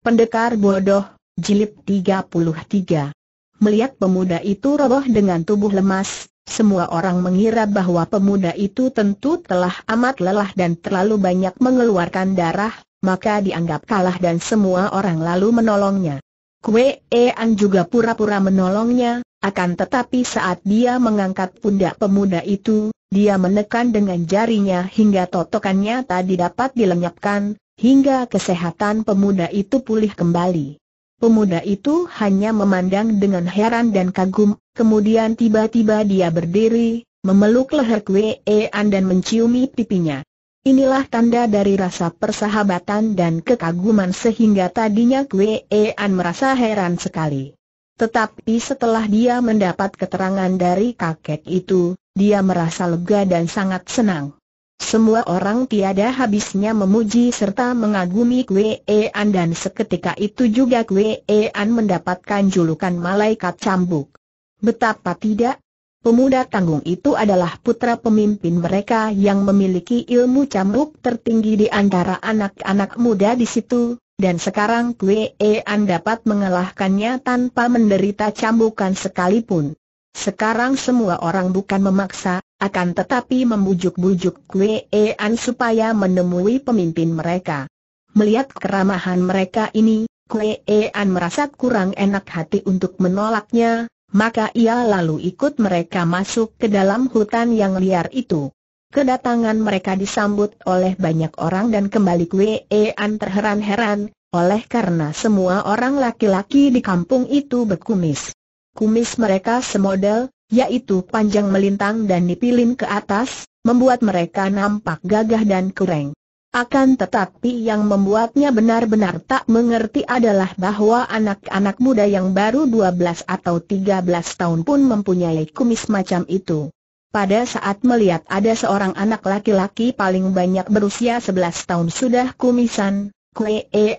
Pendekar bodoh, jilid 33. Melihat pemuda itu roboh dengan tubuh lemas, semua orang mengira bahwa pemuda itu tentu telah amat lelah dan terlalu banyak mengeluarkan darah, maka dianggap kalah dan semua orang lalu menolongnya. Kue Ean juga pura-pura menolongnya, akan tetapi saat dia mengangkat pundak pemuda itu, dia menekan dengan jarinya hingga totokannya tadi dapat dilenyapkan, hingga kesehatan pemuda itu pulih kembali. Pemuda itu hanya memandang dengan heran dan kagum, kemudian tiba-tiba dia berdiri, memeluk leher Kwe An dan menciumi pipinya. Inilah tanda dari rasa persahabatan dan kekaguman sehingga tadinya Kwe An merasa heran sekali. Tetapi setelah dia mendapat keterangan dari kakek itu, dia merasa lega dan sangat senang. Semua orang tiada habisnya memuji serta mengagumi Kwe An dan seketika itu juga Kwe An mendapatkan julukan malaikat cambuk. Betapa tidak? Pemuda tanggung itu adalah putra pemimpin mereka yang memiliki ilmu cambuk tertinggi di antara anak-anak muda di situ, dan sekarang Kwe An dapat mengalahkannya tanpa menderita cambukan sekalipun. Sekarang semua orang bukan memaksa, akan tetapi membujuk-bujuk Kue An supaya menemui pemimpin mereka. Melihat keramahan mereka ini, Kue An merasa kurang enak hati untuk menolaknya, maka ia lalu ikut mereka masuk ke dalam hutan yang liar itu. Kedatangan mereka disambut oleh banyak orang dan kembali Kue An terheran-heran, oleh karena semua orang laki-laki di kampung itu berkumis. Kumis mereka semodel, yaitu panjang melintang dan dipilin ke atas, membuat mereka nampak gagah dan kureng. Akan tetapi yang membuatnya benar-benar tak mengerti adalah bahwa anak-anak muda yang baru 12 atau 13 tahun pun mempunyai kumis macam itu. Pada saat melihat ada seorang anak laki-laki paling banyak berusia 11 tahun sudah kumisan,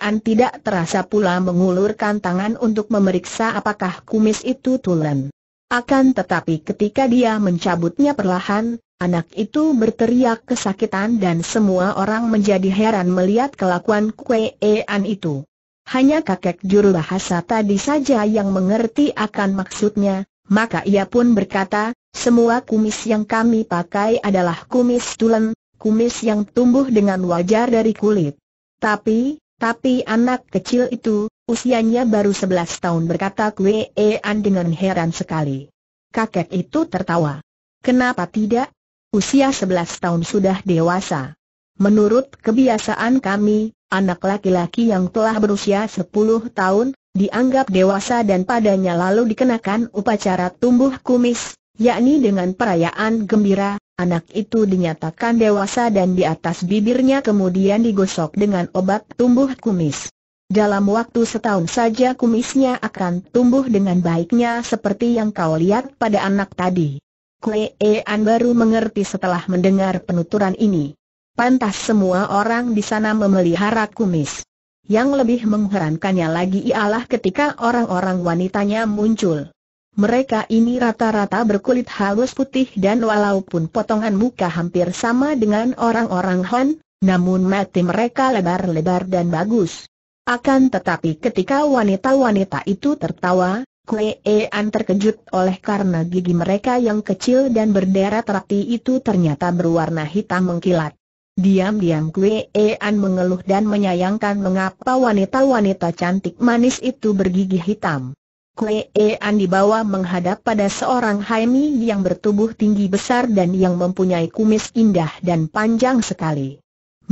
an tidak terasa pula mengulurkan tangan untuk memeriksa apakah kumis itu tulen. Akan tetapi ketika dia mencabutnya perlahan, anak itu berteriak kesakitan dan semua orang menjadi heran melihat kelakuan kuean itu. Hanya kakek juru bahasa tadi saja yang mengerti akan maksudnya, maka ia pun berkata, semua kumis yang kami pakai adalah kumis tulen, kumis yang tumbuh dengan wajar dari kulit. Tapi, tapi anak kecil itu, usianya baru 11 tahun berkata Kue An dengan heran sekali. Kakek itu tertawa. Kenapa tidak? Usia 11 tahun sudah dewasa. Menurut kebiasaan kami, anak laki-laki yang telah berusia 10 tahun, dianggap dewasa dan padanya lalu dikenakan upacara tumbuh kumis, yakni dengan perayaan gembira, anak itu dinyatakan dewasa dan di atas bibirnya kemudian digosok dengan obat tumbuh kumis. Dalam waktu setahun saja kumisnya akan tumbuh dengan baiknya seperti yang kau lihat pada anak tadi. Kue-an baru mengerti setelah mendengar penuturan ini. Pantas semua orang di sana memelihara kumis. Yang lebih mengherankannya lagi ialah ketika orang-orang wanitanya muncul. Mereka ini rata-rata berkulit halus putih dan walaupun potongan muka hampir sama dengan orang-orang Han, namun mati mereka lebar-lebar dan bagus. Akan tetapi ketika wanita-wanita itu tertawa, Kue An terkejut oleh karena gigi mereka yang kecil dan berderet rapi itu ternyata berwarna hitam mengkilat. Diam-diam Kue An mengeluh dan menyayangkan mengapa wanita-wanita cantik manis itu bergigi hitam. Kue An dibawa menghadap pada seorang Haimi yang bertubuh tinggi besar dan yang mempunyai kumis indah dan panjang sekali.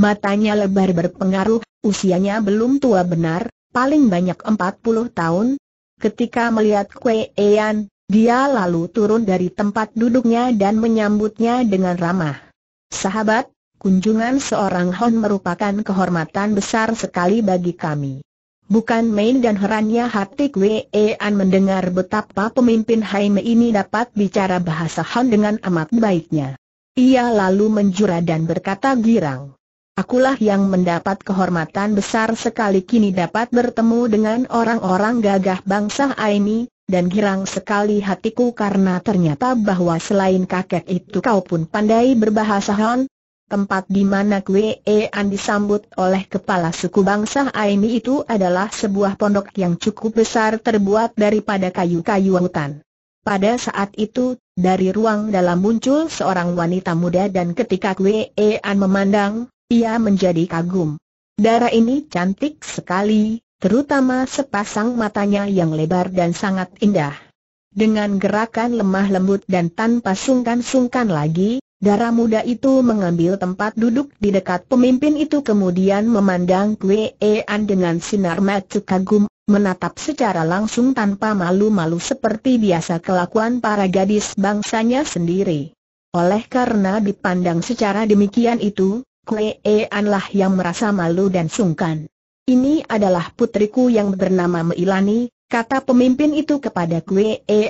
Matanya lebar berpengaruh Usianya belum tua benar, paling banyak 40 tahun. Ketika melihat Kue Ean, dia lalu turun dari tempat duduknya dan menyambutnya dengan ramah. Sahabat, kunjungan seorang Hon merupakan kehormatan besar sekali bagi kami. Bukan main dan herannya hati Kue Ean mendengar betapa pemimpin Haime ini dapat bicara bahasa Hon dengan amat baiknya. Ia lalu menjura dan berkata girang. Akulah yang mendapat kehormatan besar sekali kini dapat bertemu dengan orang-orang gagah bangsa Aini, dan girang sekali hatiku karena ternyata bahwa selain kakek itu kau pun pandai berbahasa Hon. Tempat di mana Kwean disambut oleh kepala suku bangsa Aini itu adalah sebuah pondok yang cukup besar terbuat daripada kayu-kayu hutan. Pada saat itu, dari ruang dalam muncul seorang wanita muda dan ketika Kwean memandang, ia menjadi kagum. Darah ini cantik sekali, terutama sepasang matanya yang lebar dan sangat indah. Dengan gerakan lemah lembut dan tanpa sungkan-sungkan lagi, darah muda itu mengambil tempat duduk di dekat pemimpin itu kemudian memandang Kue An dengan sinar mata kagum, menatap secara langsung tanpa malu-malu seperti biasa kelakuan para gadis bangsanya sendiri. Oleh karena dipandang secara demikian itu, Anlah yang merasa malu dan sungkan. Ini adalah putriku yang bernama Meilani, kata pemimpin itu kepada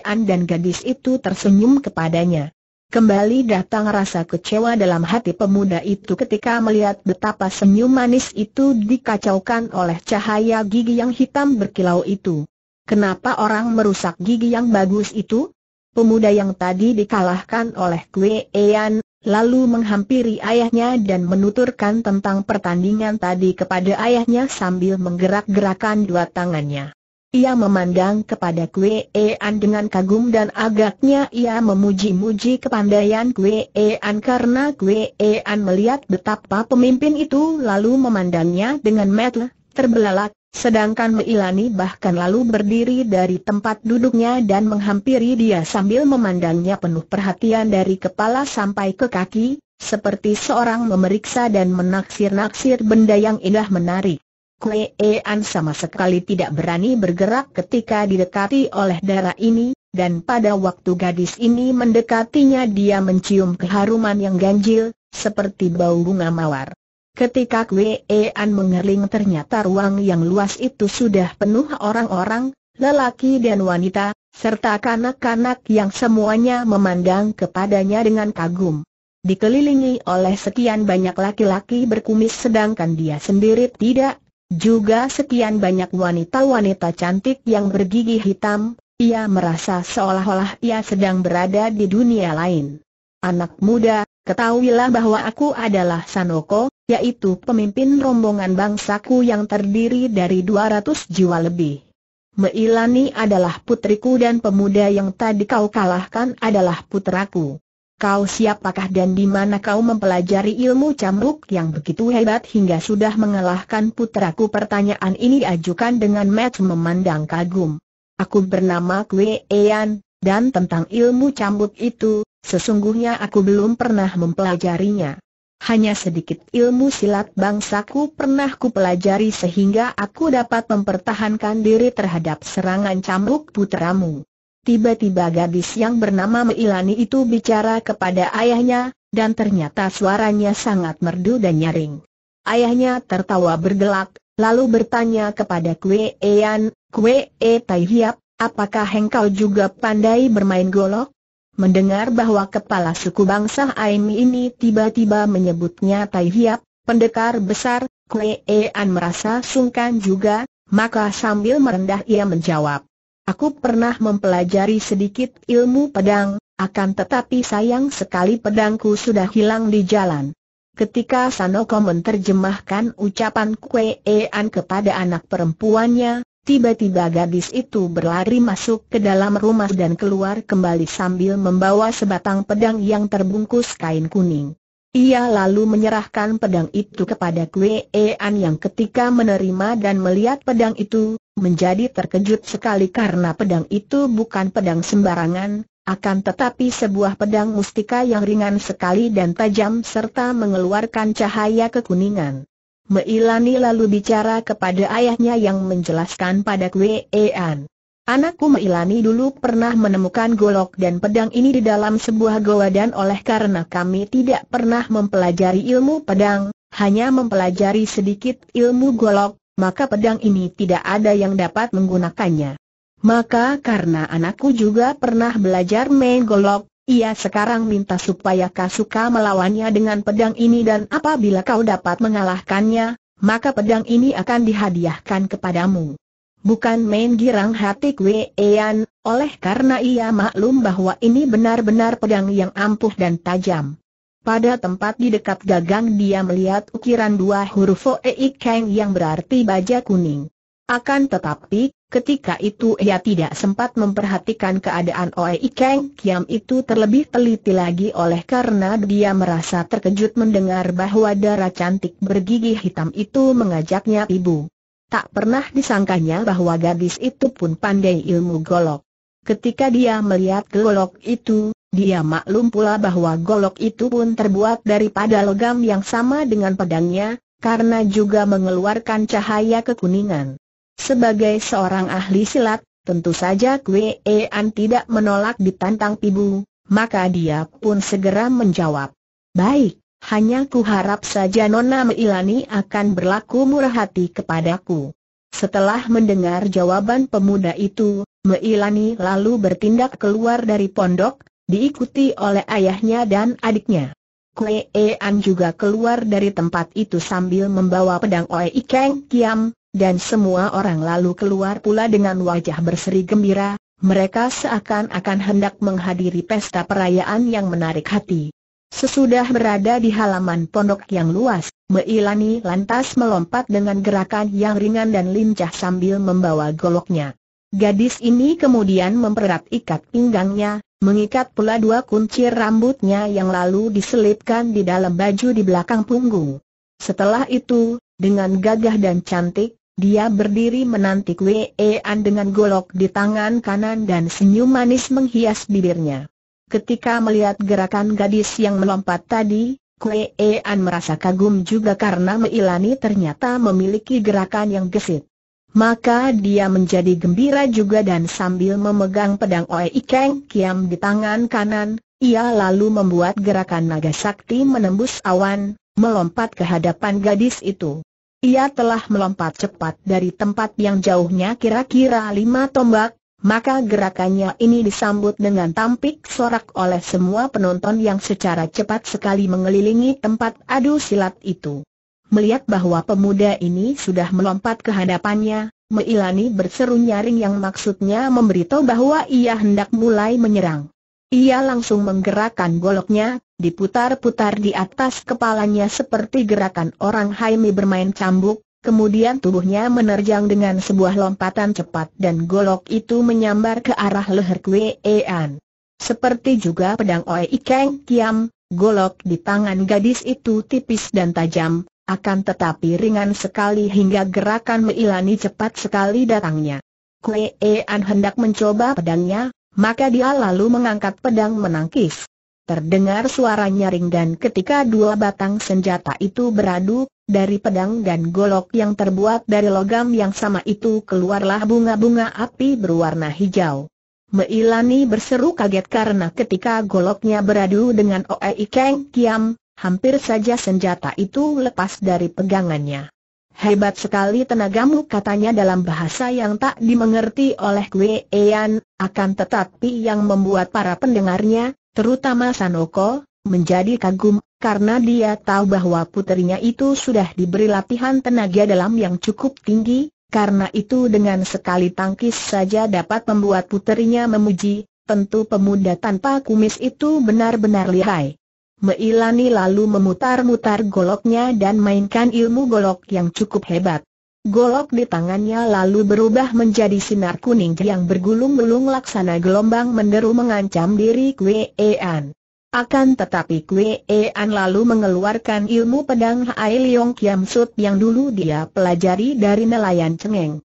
An dan gadis itu tersenyum kepadanya. Kembali datang rasa kecewa dalam hati pemuda itu ketika melihat betapa senyum manis itu dikacaukan oleh cahaya gigi yang hitam berkilau itu. Kenapa orang merusak gigi yang bagus itu? Pemuda yang tadi dikalahkan oleh Kue Ean lalu menghampiri ayahnya dan menuturkan tentang pertandingan tadi kepada ayahnya sambil menggerak-gerakan dua tangannya. Ia memandang kepada E Ean dengan kagum dan agaknya ia memuji-muji kepandaian E Ean karena E Ean melihat betapa pemimpin itu lalu memandangnya dengan metel, terbelalak, Sedangkan Meilani bahkan lalu berdiri dari tempat duduknya dan menghampiri dia sambil memandangnya penuh perhatian dari kepala sampai ke kaki, seperti seorang memeriksa dan menaksir-naksir benda yang indah menarik. Kue an sama sekali tidak berani bergerak ketika didekati oleh darah ini, dan pada waktu gadis ini mendekatinya dia mencium keharuman yang ganjil, seperti bau bunga mawar. Ketika Kwee An mengerling ternyata ruang yang luas itu sudah penuh orang-orang, lelaki dan wanita, serta kanak-kanak yang semuanya memandang kepadanya dengan kagum. Dikelilingi oleh sekian banyak laki-laki berkumis sedangkan dia sendiri tidak, juga sekian banyak wanita-wanita cantik yang bergigi hitam, ia merasa seolah-olah ia sedang berada di dunia lain. Anak muda, ketahuilah bahwa aku adalah Sanoko, yaitu pemimpin rombongan bangsaku yang terdiri dari 200 jiwa lebih. Meilani adalah putriku dan pemuda yang tadi kau kalahkan adalah putraku. Kau siapakah dan di mana kau mempelajari ilmu cambuk yang begitu hebat hingga sudah mengalahkan putraku? Pertanyaan ini diajukan dengan Matt memandang kagum. Aku bernama Kwe Ean, dan tentang ilmu cambuk itu, sesungguhnya aku belum pernah mempelajarinya. Hanya sedikit ilmu silat bangsaku pernah kupelajari sehingga aku dapat mempertahankan diri terhadap serangan cambuk putramu. Tiba-tiba gadis yang bernama Meilani itu bicara kepada ayahnya, dan ternyata suaranya sangat merdu dan nyaring. Ayahnya tertawa bergelak, lalu bertanya kepada Kue Ean, Kue E Taihiap, apakah engkau juga pandai bermain golok? Mendengar bahwa kepala suku bangsa Aim ini tiba-tiba menyebutnya Tai Hiap, pendekar besar, Kue An merasa sungkan juga, maka sambil merendah ia menjawab. Aku pernah mempelajari sedikit ilmu pedang, akan tetapi sayang sekali pedangku sudah hilang di jalan. Ketika Sanoko menerjemahkan ucapan Kue An kepada anak perempuannya, Tiba-tiba gadis itu berlari masuk ke dalam rumah dan keluar kembali sambil membawa sebatang pedang yang terbungkus kain kuning. Ia lalu menyerahkan pedang itu kepada Kue An yang ketika menerima dan melihat pedang itu, menjadi terkejut sekali karena pedang itu bukan pedang sembarangan, akan tetapi sebuah pedang mustika yang ringan sekali dan tajam serta mengeluarkan cahaya kekuningan. Meilani lalu bicara kepada ayahnya yang menjelaskan pada Kwean. Anakku Meilani dulu pernah menemukan golok dan pedang ini di dalam sebuah goa dan oleh karena kami tidak pernah mempelajari ilmu pedang, hanya mempelajari sedikit ilmu golok, maka pedang ini tidak ada yang dapat menggunakannya. Maka karena anakku juga pernah belajar main golok, ia sekarang minta supaya Kasuka melawannya dengan pedang ini dan apabila kau dapat mengalahkannya, maka pedang ini akan dihadiahkan kepadamu. Bukan main girang hati Kwe Ean, oleh karena ia maklum bahwa ini benar-benar pedang yang ampuh dan tajam. Pada tempat di dekat gagang dia melihat ukiran dua huruf Oei Kang yang berarti baja kuning. Akan tetapi, Ketika itu ia tidak sempat memperhatikan keadaan Oe Ikeng Kiam itu terlebih teliti lagi oleh karena dia merasa terkejut mendengar bahwa darah cantik bergigi hitam itu mengajaknya ibu. Tak pernah disangkanya bahwa gadis itu pun pandai ilmu golok. Ketika dia melihat golok itu, dia maklum pula bahwa golok itu pun terbuat daripada logam yang sama dengan pedangnya, karena juga mengeluarkan cahaya kekuningan. Sebagai seorang ahli silat, tentu saja Kwe An tidak menolak ditantang ibu. maka dia pun segera menjawab. Baik, hanya ku harap saja Nona Meilani akan berlaku murah hati kepadaku. Setelah mendengar jawaban pemuda itu, Meilani lalu bertindak keluar dari pondok, diikuti oleh ayahnya dan adiknya. Kwe An juga keluar dari tempat itu sambil membawa pedang Oe Ikeng Kiam, dan semua orang lalu keluar pula dengan wajah berseri gembira, mereka seakan-akan hendak menghadiri pesta perayaan yang menarik hati. Sesudah berada di halaman pondok yang luas, Meilani lantas melompat dengan gerakan yang ringan dan lincah sambil membawa goloknya. Gadis ini kemudian mempererat ikat pinggangnya, mengikat pula dua kunci rambutnya yang lalu diselipkan di dalam baju di belakang punggung. Setelah itu, dengan gagah dan cantik, dia berdiri menanti Kwean dengan golok di tangan kanan dan senyum manis menghias bibirnya. Ketika melihat gerakan gadis yang melompat tadi, Kwean merasa kagum juga karena Meilani ternyata memiliki gerakan yang gesit. Maka dia menjadi gembira juga dan sambil memegang pedang Oe Ikeng Kiam di tangan kanan, ia lalu membuat gerakan naga sakti menembus awan, melompat ke hadapan gadis itu ia telah melompat cepat dari tempat yang jauhnya kira-kira lima tombak, maka gerakannya ini disambut dengan tampik sorak oleh semua penonton yang secara cepat sekali mengelilingi tempat adu silat itu. Melihat bahwa pemuda ini sudah melompat ke hadapannya, Meilani berseru nyaring yang maksudnya memberitahu bahwa ia hendak mulai menyerang. Ia langsung menggerakkan goloknya, diputar-putar di atas kepalanya seperti gerakan orang Haimi bermain cambuk, kemudian tubuhnya menerjang dengan sebuah lompatan cepat dan golok itu menyambar ke arah leher Kwe An. Seperti juga pedang Oe Ikeng Kiam, golok di tangan gadis itu tipis dan tajam, akan tetapi ringan sekali hingga gerakan Meilani cepat sekali datangnya. Kue An hendak mencoba pedangnya, maka dia lalu mengangkat pedang menangkis. Terdengar suara nyaring dan ketika dua batang senjata itu beradu, dari pedang dan golok yang terbuat dari logam yang sama itu keluarlah bunga-bunga api berwarna hijau. Meilani berseru kaget karena ketika goloknya beradu dengan Oei Keng Kiam, hampir saja senjata itu lepas dari pegangannya. Hebat sekali tenagamu katanya dalam bahasa yang tak dimengerti oleh Kwe Ean, akan tetapi yang membuat para pendengarnya, terutama Sanoko, menjadi kagum, karena dia tahu bahwa puterinya itu sudah diberi latihan tenaga dalam yang cukup tinggi, karena itu dengan sekali tangkis saja dapat membuat puterinya memuji, tentu pemuda tanpa kumis itu benar-benar lihai. Meilani lalu memutar-mutar goloknya dan mainkan ilmu golok yang cukup hebat. Golok di tangannya lalu berubah menjadi sinar kuning yang bergulung-gulung laksana gelombang menderu mengancam diri Kwe Akan tetapi Kwe lalu mengeluarkan ilmu pedang Hai Leong Kiam Sut yang dulu dia pelajari dari nelayan cengeng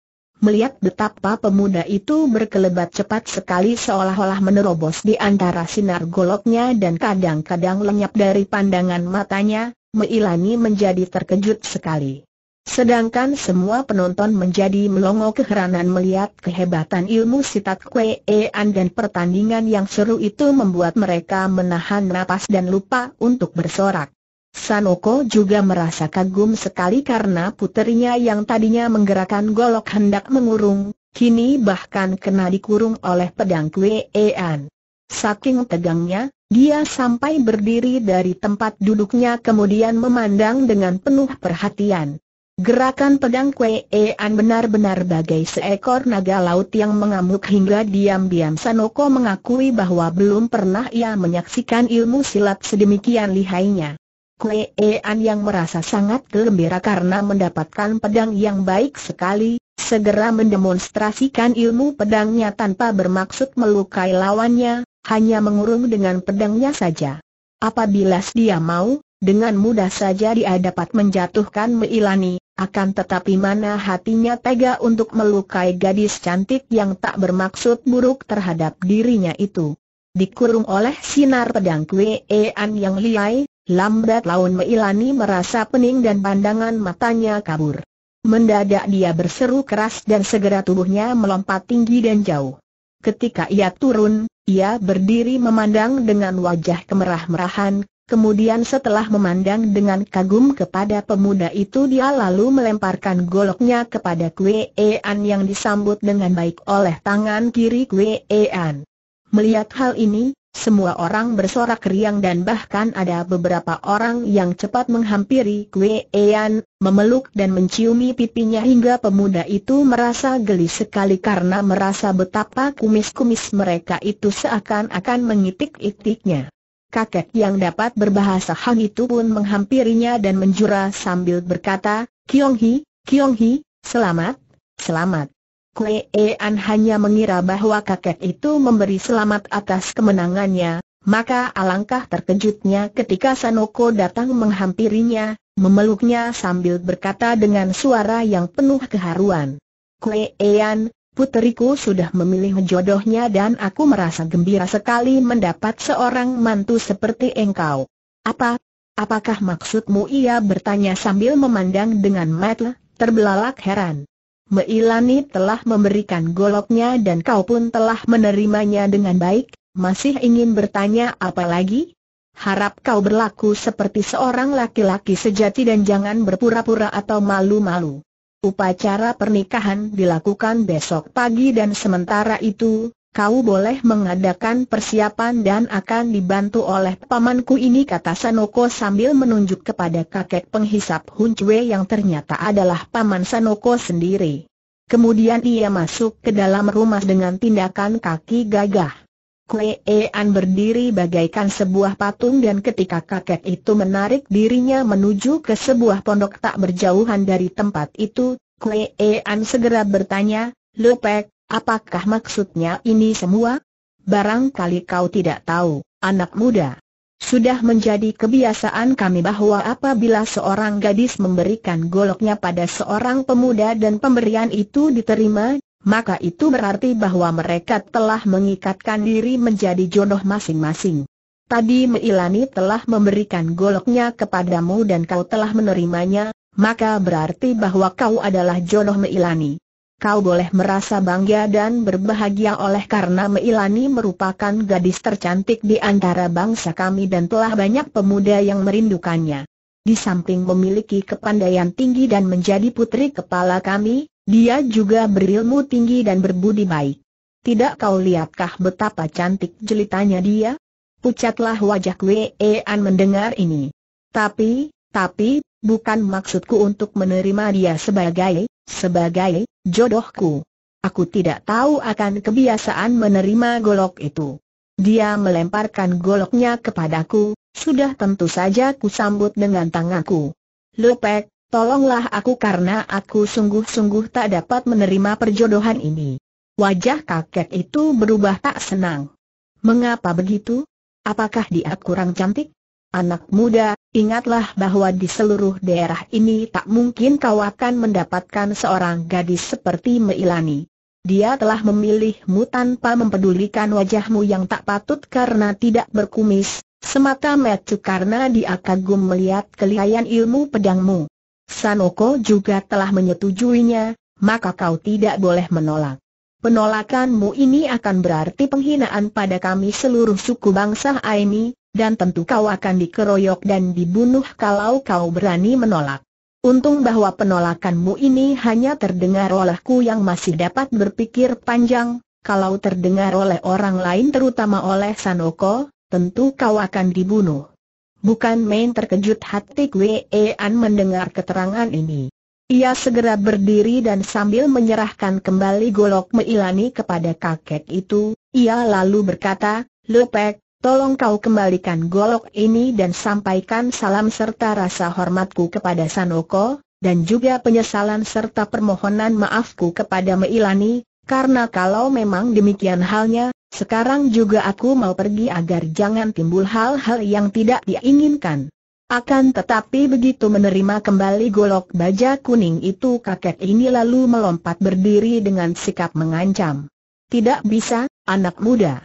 melihat betapa pemuda itu berkelebat cepat sekali seolah-olah menerobos di antara sinar goloknya dan kadang-kadang lenyap dari pandangan matanya, Meilani menjadi terkejut sekali. Sedangkan semua penonton menjadi melongo keheranan melihat kehebatan ilmu sitat kwean dan pertandingan yang seru itu membuat mereka menahan napas dan lupa untuk bersorak. Sanoko juga merasa kagum sekali karena puterinya yang tadinya menggerakkan golok hendak mengurung, kini bahkan kena dikurung oleh pedang Kwean. Saking tegangnya, dia sampai berdiri dari tempat duduknya kemudian memandang dengan penuh perhatian. Gerakan pedang Kwean benar-benar bagai seekor naga laut yang mengamuk hingga diam-diam Sanoko mengakui bahwa belum pernah ia menyaksikan ilmu silat sedemikian lihainya. An yang merasa sangat gembira karena mendapatkan pedang yang baik sekali, segera mendemonstrasikan ilmu pedangnya tanpa bermaksud melukai lawannya, hanya mengurung dengan pedangnya saja. Apabila dia mau, dengan mudah saja dia dapat menjatuhkan Meilani, akan tetapi mana hatinya tega untuk melukai gadis cantik yang tak bermaksud buruk terhadap dirinya itu. Dikurung oleh sinar pedang An yang liai, Lambat laun Meilani merasa pening dan pandangan matanya kabur. Mendadak dia berseru keras dan segera tubuhnya melompat tinggi dan jauh. Ketika ia turun, ia berdiri memandang dengan wajah kemerah-merahan, kemudian setelah memandang dengan kagum kepada pemuda itu dia lalu melemparkan goloknya kepada Kue Ean yang disambut dengan baik oleh tangan kiri Kue Ean. Melihat hal ini, semua orang bersorak riang dan bahkan ada beberapa orang yang cepat menghampiri Kue Ean, memeluk dan menciumi pipinya hingga pemuda itu merasa geli sekali karena merasa betapa kumis-kumis mereka itu seakan-akan mengitik-itiknya. Kakek yang dapat berbahasa Han itu pun menghampirinya dan menjura sambil berkata, Kiong Hi, selamat, selamat. Kue An hanya mengira bahwa kakek itu memberi selamat atas kemenangannya, maka alangkah terkejutnya ketika Sanoko datang menghampirinya, memeluknya sambil berkata dengan suara yang penuh keharuan. Kue An, puteriku sudah memilih jodohnya dan aku merasa gembira sekali mendapat seorang mantu seperti engkau. Apa? Apakah maksudmu ia bertanya sambil memandang dengan mata terbelalak heran. Meilani telah memberikan goloknya dan kau pun telah menerimanya dengan baik, masih ingin bertanya apa lagi? Harap kau berlaku seperti seorang laki-laki sejati dan jangan berpura-pura atau malu-malu. Upacara pernikahan dilakukan besok pagi dan sementara itu, kau boleh mengadakan persiapan dan akan dibantu oleh pamanku ini kata Sanoko sambil menunjuk kepada kakek penghisap Hun Chue yang ternyata adalah paman Sanoko sendiri. Kemudian ia masuk ke dalam rumah dengan tindakan kaki gagah. an berdiri bagaikan sebuah patung dan ketika kakek itu menarik dirinya menuju ke sebuah pondok tak berjauhan dari tempat itu, an segera bertanya, Lepek, Apakah maksudnya ini semua? Barangkali kau tidak tahu, anak muda. Sudah menjadi kebiasaan kami bahwa apabila seorang gadis memberikan goloknya pada seorang pemuda dan pemberian itu diterima, maka itu berarti bahwa mereka telah mengikatkan diri menjadi jodoh masing-masing. Tadi Meilani telah memberikan goloknya kepadamu dan kau telah menerimanya, maka berarti bahwa kau adalah jodoh Meilani kau boleh merasa bangga dan berbahagia oleh karena Meilani merupakan gadis tercantik di antara bangsa kami dan telah banyak pemuda yang merindukannya. Di samping memiliki kepandaian tinggi dan menjadi putri kepala kami, dia juga berilmu tinggi dan berbudi baik. Tidak kau lihatkah betapa cantik jelitanya dia? Pucatlah wajah Wean mendengar ini. Tapi, tapi, bukan maksudku untuk menerima dia sebagai sebagai jodohku. Aku tidak tahu akan kebiasaan menerima golok itu. Dia melemparkan goloknya kepadaku, sudah tentu saja ku sambut dengan tanganku. Lepek, tolonglah aku karena aku sungguh-sungguh tak dapat menerima perjodohan ini. Wajah kakek itu berubah tak senang. Mengapa begitu? Apakah dia kurang cantik? Anak muda, ingatlah bahwa di seluruh daerah ini tak mungkin kau akan mendapatkan seorang gadis seperti Meilani. Dia telah memilihmu tanpa mempedulikan wajahmu yang tak patut karena tidak berkumis, semata metu karena dia kagum melihat kelihayan ilmu pedangmu. Sanoko juga telah menyetujuinya, maka kau tidak boleh menolak. Penolakanmu ini akan berarti penghinaan pada kami seluruh suku bangsa Aini, dan tentu kau akan dikeroyok dan dibunuh kalau kau berani menolak. Untung bahwa penolakanmu ini hanya terdengar olehku yang masih dapat berpikir panjang, kalau terdengar oleh orang lain terutama oleh Sanoko, tentu kau akan dibunuh. Bukan main terkejut hati Kwe An mendengar keterangan ini. Ia segera berdiri dan sambil menyerahkan kembali golok Meilani kepada kakek itu, ia lalu berkata, Lepek, tolong kau kembalikan golok ini dan sampaikan salam serta rasa hormatku kepada Sanoko, dan juga penyesalan serta permohonan maafku kepada Meilani, karena kalau memang demikian halnya, sekarang juga aku mau pergi agar jangan timbul hal-hal yang tidak diinginkan. Akan tetapi begitu menerima kembali golok baja kuning itu kakek ini lalu melompat berdiri dengan sikap mengancam. Tidak bisa, anak muda.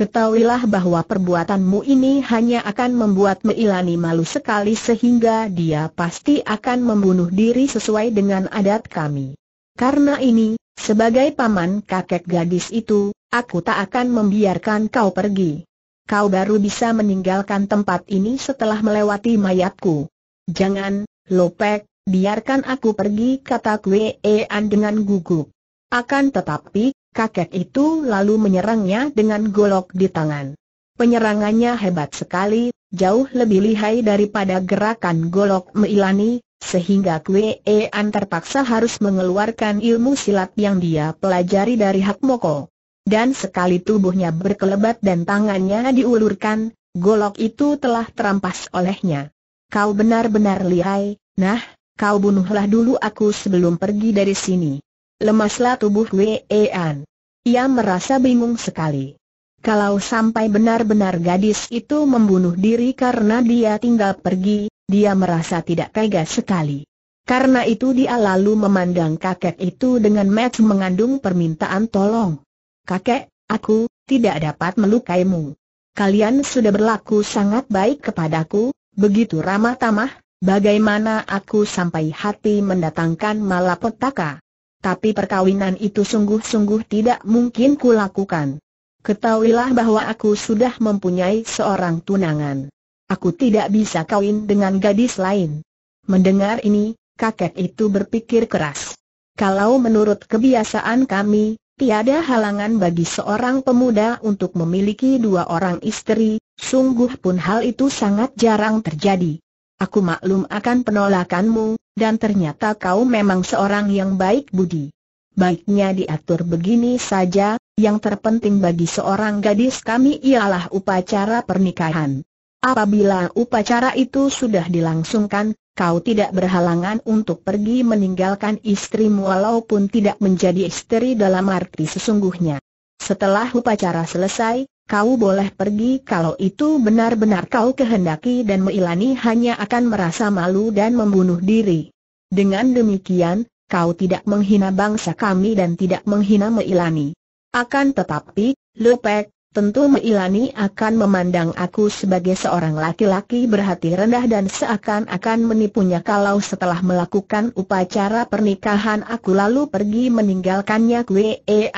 Ketahuilah bahwa perbuatanmu ini hanya akan membuat Meilani malu sekali sehingga dia pasti akan membunuh diri sesuai dengan adat kami. Karena ini, sebagai paman kakek gadis itu, aku tak akan membiarkan kau pergi. Kau baru bisa meninggalkan tempat ini setelah melewati mayatku. Jangan, Lopek, biarkan aku pergi kata Kwee Ean dengan gugup. Akan tetapi, kakek itu lalu menyerangnya dengan golok di tangan. Penyerangannya hebat sekali, jauh lebih lihai daripada gerakan golok Meilani, sehingga Kwe An terpaksa harus mengeluarkan ilmu silat yang dia pelajari dari Hak Moko. Dan sekali tubuhnya berkelebat dan tangannya diulurkan, golok itu telah terampas olehnya. Kau benar-benar lihai, nah, kau bunuhlah dulu aku sebelum pergi dari sini lemaslah tubuh Wean. Ia merasa bingung sekali. Kalau sampai benar-benar gadis itu membunuh diri karena dia tinggal pergi, dia merasa tidak tega sekali. Karena itu dia lalu memandang kakek itu dengan match mengandung permintaan tolong. Kakek, aku, tidak dapat melukaimu. Kalian sudah berlaku sangat baik kepadaku, begitu ramah tamah, bagaimana aku sampai hati mendatangkan malapetaka tapi perkawinan itu sungguh-sungguh tidak mungkin kulakukan. Ketahuilah bahwa aku sudah mempunyai seorang tunangan. Aku tidak bisa kawin dengan gadis lain. Mendengar ini, kakek itu berpikir keras. Kalau menurut kebiasaan kami, tiada halangan bagi seorang pemuda untuk memiliki dua orang istri, sungguh pun hal itu sangat jarang terjadi. Aku maklum akan penolakanmu, dan ternyata kau memang seorang yang baik budi. Baiknya diatur begini saja, yang terpenting bagi seorang gadis kami ialah upacara pernikahan. Apabila upacara itu sudah dilangsungkan, kau tidak berhalangan untuk pergi meninggalkan istrimu walaupun tidak menjadi istri dalam arti sesungguhnya. Setelah upacara selesai, Kau boleh pergi kalau itu benar-benar kau kehendaki dan Meilani hanya akan merasa malu dan membunuh diri. Dengan demikian, kau tidak menghina bangsa kami dan tidak menghina Meilani. Akan tetapi, Lopek, tentu Meilani akan memandang aku sebagai seorang laki-laki berhati rendah dan seakan-akan menipunya kalau setelah melakukan upacara pernikahan aku lalu pergi meninggalkannya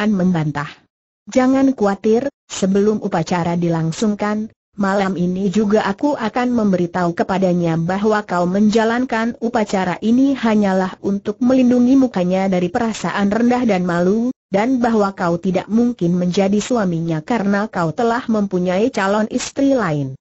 An membantah. Jangan khawatir, sebelum upacara dilangsungkan, malam ini juga aku akan memberitahu kepadanya bahwa kau menjalankan upacara ini hanyalah untuk melindungi mukanya dari perasaan rendah dan malu, dan bahwa kau tidak mungkin menjadi suaminya karena kau telah mempunyai calon istri lain.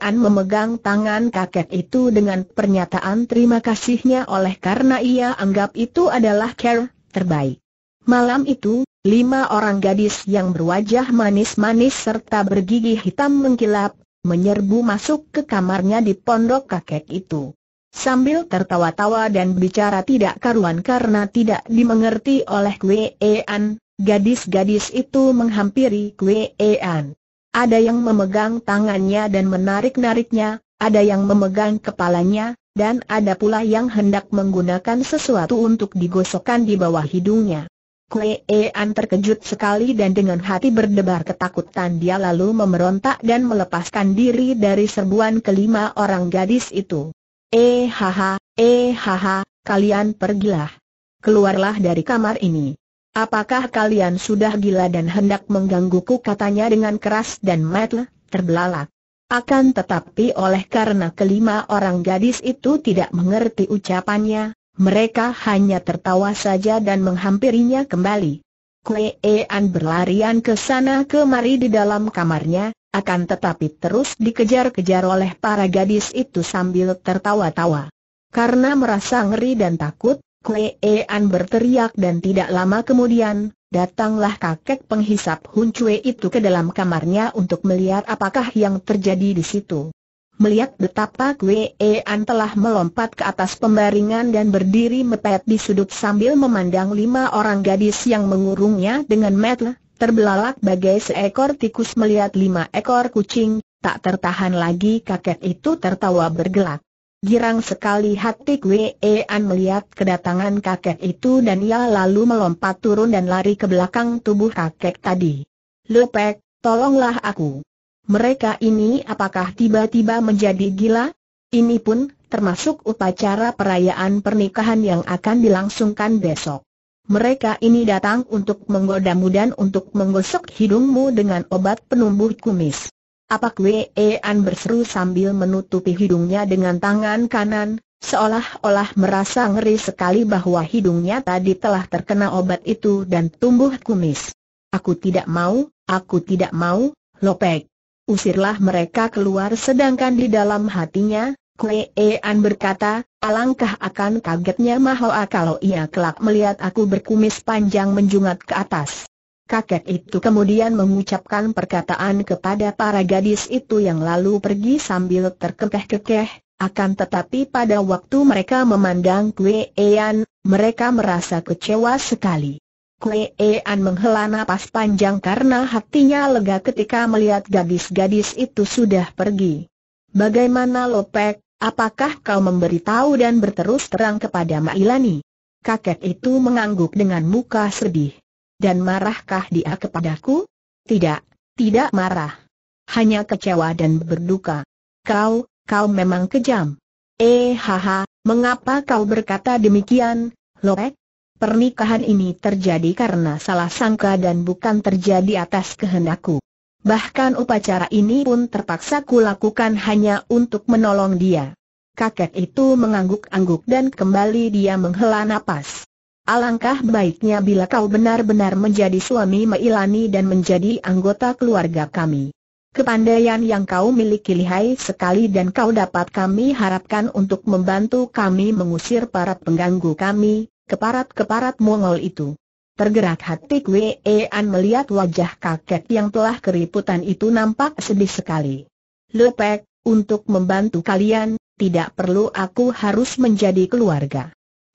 an memegang tangan kakek itu dengan pernyataan terima kasihnya oleh karena ia anggap itu adalah care terbaik. Malam itu, lima orang gadis yang berwajah manis-manis serta bergigi hitam mengkilap, menyerbu masuk ke kamarnya di pondok kakek itu. Sambil tertawa-tawa dan bicara tidak karuan karena tidak dimengerti oleh Kwean, gadis-gadis itu menghampiri Kwean. Ada yang memegang tangannya dan menarik-nariknya, ada yang memegang kepalanya, dan ada pula yang hendak menggunakan sesuatu untuk digosokkan di bawah hidungnya an terkejut sekali dan dengan hati berdebar ketakutan dia lalu memerontak dan melepaskan diri dari serbuan kelima orang gadis itu. Eh haha, eh haha, kalian pergilah. Keluarlah dari kamar ini. Apakah kalian sudah gila dan hendak menggangguku katanya dengan keras dan metel, terbelalak. Akan tetapi oleh karena kelima orang gadis itu tidak mengerti ucapannya, mereka hanya tertawa saja dan menghampirinya kembali. Kuean berlarian ke sana kemari di dalam kamarnya, akan tetapi terus dikejar-kejar oleh para gadis itu sambil tertawa-tawa. Karena merasa ngeri dan takut, Kuean berteriak dan tidak lama kemudian, datanglah kakek penghisap Hun Cue itu ke dalam kamarnya untuk melihat apakah yang terjadi di situ melihat betapa Gwean telah melompat ke atas pembaringan dan berdiri mepet di sudut sambil memandang lima orang gadis yang mengurungnya dengan metel, terbelalak bagai seekor tikus melihat lima ekor kucing, tak tertahan lagi kakek itu tertawa bergelak. Girang sekali hati Kwean melihat kedatangan kakek itu dan ia lalu melompat turun dan lari ke belakang tubuh kakek tadi. Lepek, tolonglah aku. Mereka ini apakah tiba-tiba menjadi gila? Ini pun termasuk upacara perayaan pernikahan yang akan dilangsungkan besok. Mereka ini datang untuk menggodamu dan untuk menggosok hidungmu dengan obat penumbuh kumis. Apak Wean berseru sambil menutupi hidungnya dengan tangan kanan, seolah-olah merasa ngeri sekali bahwa hidungnya tadi telah terkena obat itu dan tumbuh kumis. Aku tidak mau, aku tidak mau, Lopek usirlah mereka keluar sedangkan di dalam hatinya, Kue An berkata, alangkah akan kagetnya Mahoa kalau ia kelak melihat aku berkumis panjang menjungat ke atas. Kakek itu kemudian mengucapkan perkataan kepada para gadis itu yang lalu pergi sambil terkekeh-kekeh, akan tetapi pada waktu mereka memandang Kue Ean, mereka merasa kecewa sekali an menghela napas panjang karena hatinya lega ketika melihat gadis-gadis itu sudah pergi. Bagaimana Lopek, apakah kau memberitahu dan berterus terang kepada Mailani? Kakek itu mengangguk dengan muka sedih. Dan marahkah dia kepadaku? Tidak, tidak marah. Hanya kecewa dan berduka. Kau, kau memang kejam. Eh haha, mengapa kau berkata demikian, Lopek? Pernikahan ini terjadi karena salah sangka dan bukan terjadi atas kehendakku. Bahkan upacara ini pun terpaksa kulakukan hanya untuk menolong dia. Kakek itu mengangguk-angguk dan kembali dia menghela napas. Alangkah baiknya bila kau benar-benar menjadi suami Mailani dan menjadi anggota keluarga kami. Kepandaian yang kau miliki lihai sekali dan kau dapat kami harapkan untuk membantu kami mengusir para pengganggu kami, keparat-keparat Mongol itu. Tergerak hati Kwee An melihat wajah kakek yang telah keriputan itu nampak sedih sekali. Lepek, untuk membantu kalian, tidak perlu aku harus menjadi keluarga.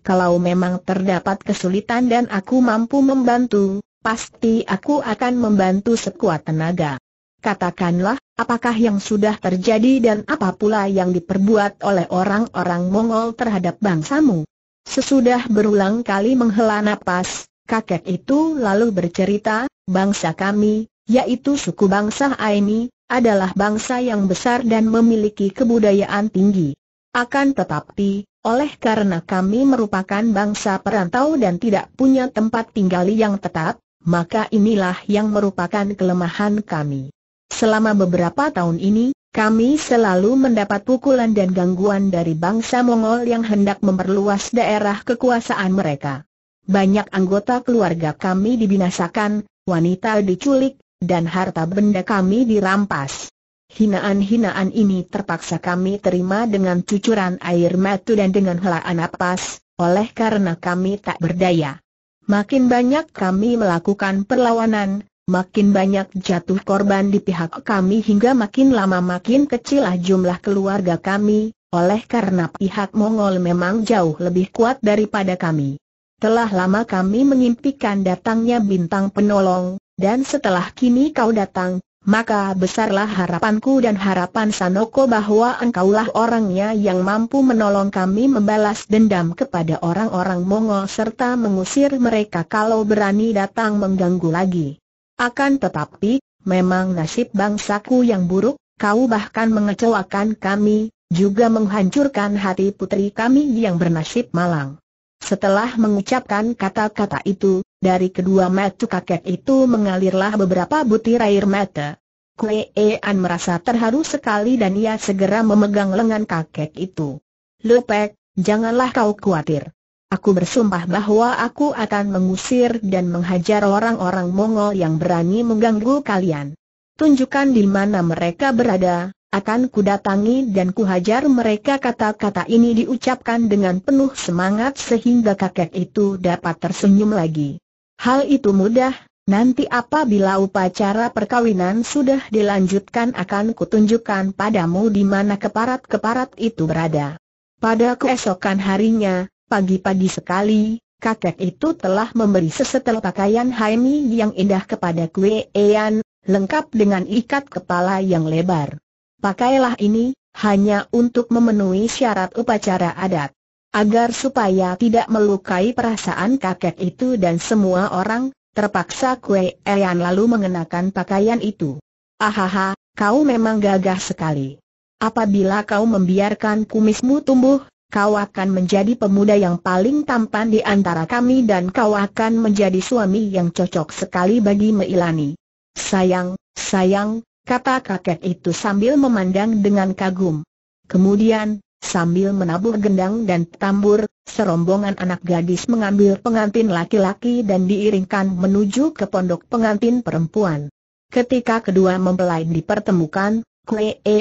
Kalau memang terdapat kesulitan dan aku mampu membantu, pasti aku akan membantu sekuat tenaga. Katakanlah, apakah yang sudah terjadi dan apa pula yang diperbuat oleh orang-orang Mongol terhadap bangsamu? Sesudah berulang kali menghela nafas, kakek itu lalu bercerita, bangsa kami, yaitu suku bangsa Aini, adalah bangsa yang besar dan memiliki kebudayaan tinggi. Akan tetapi, oleh karena kami merupakan bangsa perantau dan tidak punya tempat tinggal yang tetap, maka inilah yang merupakan kelemahan kami. Selama beberapa tahun ini, kami selalu mendapat pukulan dan gangguan dari bangsa Mongol yang hendak memperluas daerah kekuasaan mereka. Banyak anggota keluarga kami dibinasakan, wanita diculik, dan harta benda kami dirampas. Hinaan-hinaan ini terpaksa kami terima dengan cucuran air mata dan dengan helaan napas, oleh karena kami tak berdaya. Makin banyak kami melakukan perlawanan, makin banyak jatuh korban di pihak kami hingga makin lama makin kecilah jumlah keluarga kami, oleh karena pihak Mongol memang jauh lebih kuat daripada kami. Telah lama kami mengimpikan datangnya bintang penolong, dan setelah kini kau datang, maka besarlah harapanku dan harapan Sanoko bahwa engkaulah orangnya yang mampu menolong kami membalas dendam kepada orang-orang Mongol serta mengusir mereka kalau berani datang mengganggu lagi. Akan tetapi, memang nasib bangsaku yang buruk, kau bahkan mengecewakan kami, juga menghancurkan hati putri kami yang bernasib malang. Setelah mengucapkan kata-kata itu, dari kedua mata kakek itu mengalirlah beberapa butir air mata. Kue Ean merasa terharu sekali dan ia segera memegang lengan kakek itu. Lepek, janganlah kau khawatir. Aku bersumpah bahwa aku akan mengusir dan menghajar orang-orang Mongol yang berani mengganggu kalian. Tunjukkan di mana mereka berada, akan kudatangi dan kuhajar mereka kata-kata ini diucapkan dengan penuh semangat sehingga kakek itu dapat tersenyum lagi. Hal itu mudah, nanti apabila upacara perkawinan sudah dilanjutkan akan kutunjukkan padamu di mana keparat-keparat itu berada. Pada keesokan harinya, Pagi-pagi sekali, kakek itu telah memberi sesetel pakaian Haimi yang indah kepada Kue Ean, lengkap dengan ikat kepala yang lebar. Pakailah ini, hanya untuk memenuhi syarat upacara adat. Agar supaya tidak melukai perasaan kakek itu dan semua orang, terpaksa Kue Ean lalu mengenakan pakaian itu. Ahaha, kau memang gagah sekali. Apabila kau membiarkan kumismu tumbuh, kau akan menjadi pemuda yang paling tampan di antara kami dan kau akan menjadi suami yang cocok sekali bagi Meilani. Sayang, sayang, kata kakek itu sambil memandang dengan kagum. Kemudian, sambil menabur gendang dan tambur, serombongan anak gadis mengambil pengantin laki-laki dan diiringkan menuju ke pondok pengantin perempuan. Ketika kedua mempelai dipertemukan,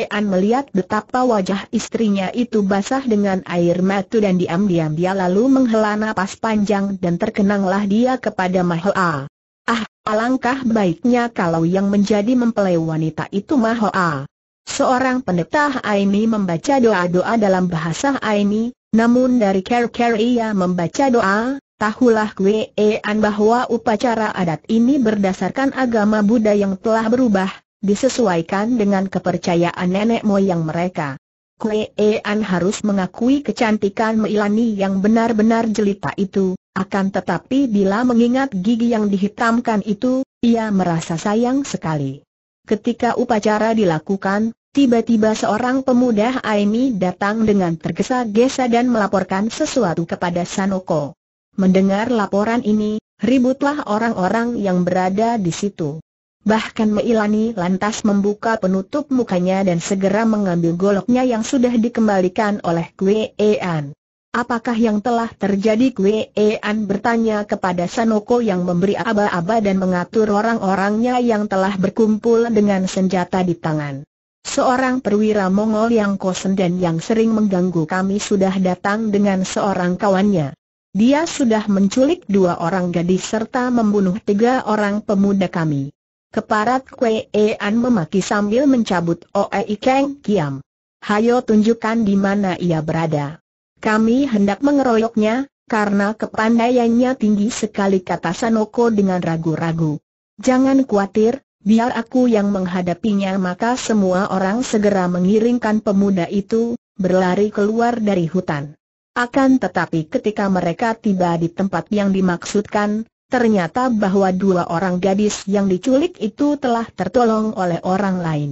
an melihat betapa wajah istrinya itu basah dengan air mata dan diam-diam dia lalu menghela napas panjang dan terkenanglah dia kepada Mahoa. Ah, alangkah baiknya kalau yang menjadi mempelai wanita itu Mahoa. Seorang pendeta Aini membaca doa-doa dalam bahasa Aini, namun dari care-care ia membaca doa, Tahulah an bahwa upacara adat ini berdasarkan agama Buddha yang telah berubah, disesuaikan dengan kepercayaan nenek moyang mereka. Kue An harus mengakui kecantikan Meilani yang benar-benar jelita itu, akan tetapi bila mengingat gigi yang dihitamkan itu, ia merasa sayang sekali. Ketika upacara dilakukan, tiba-tiba seorang pemuda Aimi datang dengan tergesa-gesa dan melaporkan sesuatu kepada Sanoko. Mendengar laporan ini, ributlah orang-orang yang berada di situ. Bahkan Meilani lantas membuka penutup mukanya dan segera mengambil goloknya yang sudah dikembalikan oleh Kue Ean. Apakah yang telah terjadi Kue Ean bertanya kepada Sanoko yang memberi aba-aba dan mengatur orang-orangnya yang telah berkumpul dengan senjata di tangan. Seorang perwira Mongol yang kosen dan yang sering mengganggu kami sudah datang dengan seorang kawannya. Dia sudah menculik dua orang gadis serta membunuh tiga orang pemuda kami. Keparat Kwe An memaki sambil mencabut Oei Keng Kiam. Hayo tunjukkan di mana ia berada. Kami hendak mengeroyoknya, karena kepandaiannya tinggi sekali kata Sanoko dengan ragu-ragu. Jangan khawatir, biar aku yang menghadapinya maka semua orang segera mengiringkan pemuda itu, berlari keluar dari hutan. Akan tetapi ketika mereka tiba di tempat yang dimaksudkan, ternyata bahwa dua orang gadis yang diculik itu telah tertolong oleh orang lain.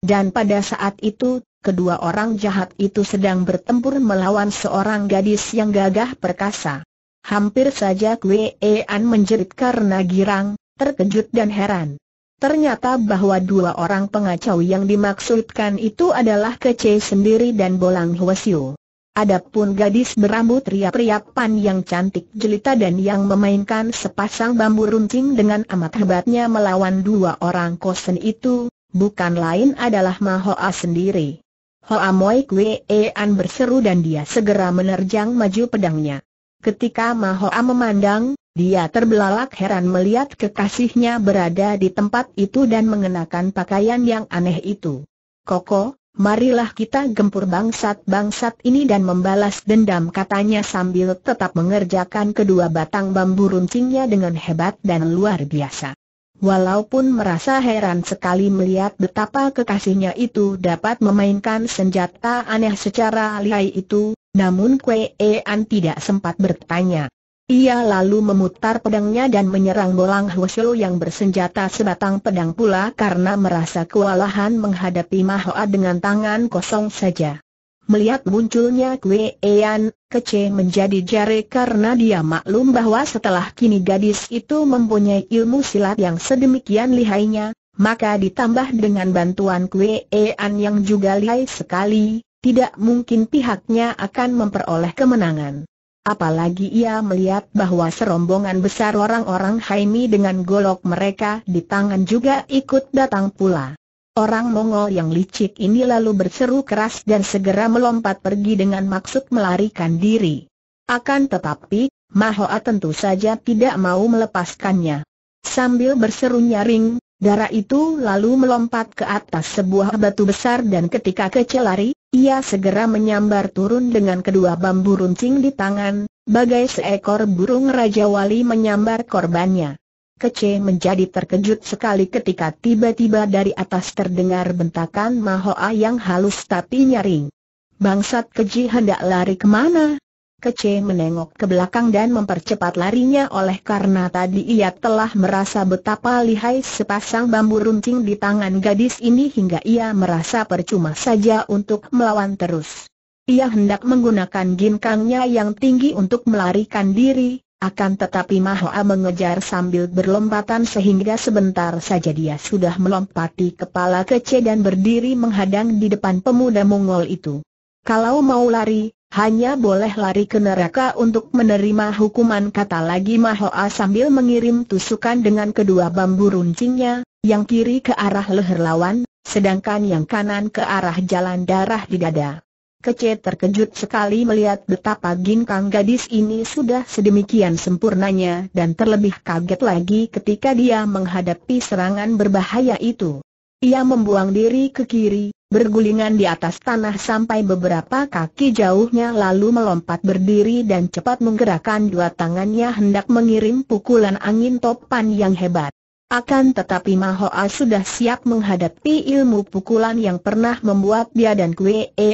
Dan pada saat itu, kedua orang jahat itu sedang bertempur melawan seorang gadis yang gagah perkasa. Hampir saja Kwean menjerit karena girang, terkejut dan heran. Ternyata bahwa dua orang pengacau yang dimaksudkan itu adalah Kece sendiri dan Bolang Huasiu. Adapun gadis berambut riap pan yang cantik jelita dan yang memainkan sepasang bambu runcing dengan amat hebatnya melawan dua orang kosen itu, bukan lain adalah Mahoa sendiri. Hoa Moi Kwee An berseru dan dia segera menerjang maju pedangnya. Ketika Mahoa memandang, dia terbelalak heran melihat kekasihnya berada di tempat itu dan mengenakan pakaian yang aneh itu. Koko, marilah kita gempur bangsat-bangsat ini dan membalas dendam katanya sambil tetap mengerjakan kedua batang bambu runcingnya dengan hebat dan luar biasa. Walaupun merasa heran sekali melihat betapa kekasihnya itu dapat memainkan senjata aneh secara lihai itu, namun Kwe An tidak sempat bertanya. Ia lalu memutar pedangnya dan menyerang Bolang Hwasyo yang bersenjata sebatang pedang pula karena merasa kewalahan menghadapi Mahoa dengan tangan kosong saja. Melihat munculnya Kwe Ean, Kece menjadi jare karena dia maklum bahwa setelah kini gadis itu mempunyai ilmu silat yang sedemikian lihainya, maka ditambah dengan bantuan Kwe Ean yang juga lihai sekali, tidak mungkin pihaknya akan memperoleh kemenangan. Apalagi ia melihat bahwa serombongan besar orang-orang Haimi dengan golok mereka di tangan juga ikut datang pula. Orang Mongol yang licik ini lalu berseru keras dan segera melompat pergi dengan maksud melarikan diri. Akan tetapi, Mahoa tentu saja tidak mau melepaskannya. Sambil berseru nyaring, Darah itu lalu melompat ke atas sebuah batu besar dan ketika kecil lari, ia segera menyambar turun dengan kedua bambu runcing di tangan, bagai seekor burung Raja Wali menyambar korbannya. Kece menjadi terkejut sekali ketika tiba-tiba dari atas terdengar bentakan Mahoa yang halus tapi nyaring. Bangsat keji hendak lari kemana? Kece menengok ke belakang dan mempercepat larinya oleh karena tadi ia telah merasa betapa lihai sepasang bambu runcing di tangan gadis ini hingga ia merasa percuma saja untuk melawan terus. Ia hendak menggunakan ginkangnya yang tinggi untuk melarikan diri, akan tetapi Mahoa mengejar sambil berlompatan sehingga sebentar saja dia sudah melompati kepala kece dan berdiri menghadang di depan pemuda Mongol itu. Kalau mau lari, hanya boleh lari ke neraka untuk menerima hukuman kata lagi Mahoa sambil mengirim tusukan dengan kedua bambu runcingnya, yang kiri ke arah leher lawan, sedangkan yang kanan ke arah jalan darah di dada. Kece terkejut sekali melihat betapa ginkang gadis ini sudah sedemikian sempurnanya dan terlebih kaget lagi ketika dia menghadapi serangan berbahaya itu. Ia membuang diri ke kiri, bergulingan di atas tanah sampai beberapa kaki jauhnya lalu melompat berdiri dan cepat menggerakkan dua tangannya hendak mengirim pukulan angin topan yang hebat. Akan tetapi Mahoa sudah siap menghadapi ilmu pukulan yang pernah membuat dia dan